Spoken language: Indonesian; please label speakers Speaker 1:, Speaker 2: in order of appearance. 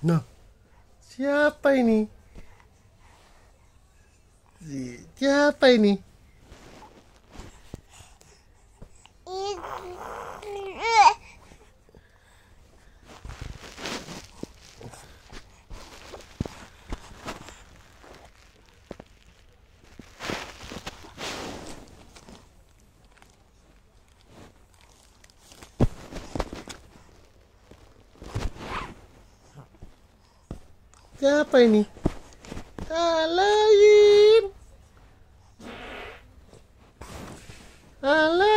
Speaker 1: No, nah, siapa ini? Siapa ini?
Speaker 2: Siapa ini?
Speaker 3: Alain. Alain.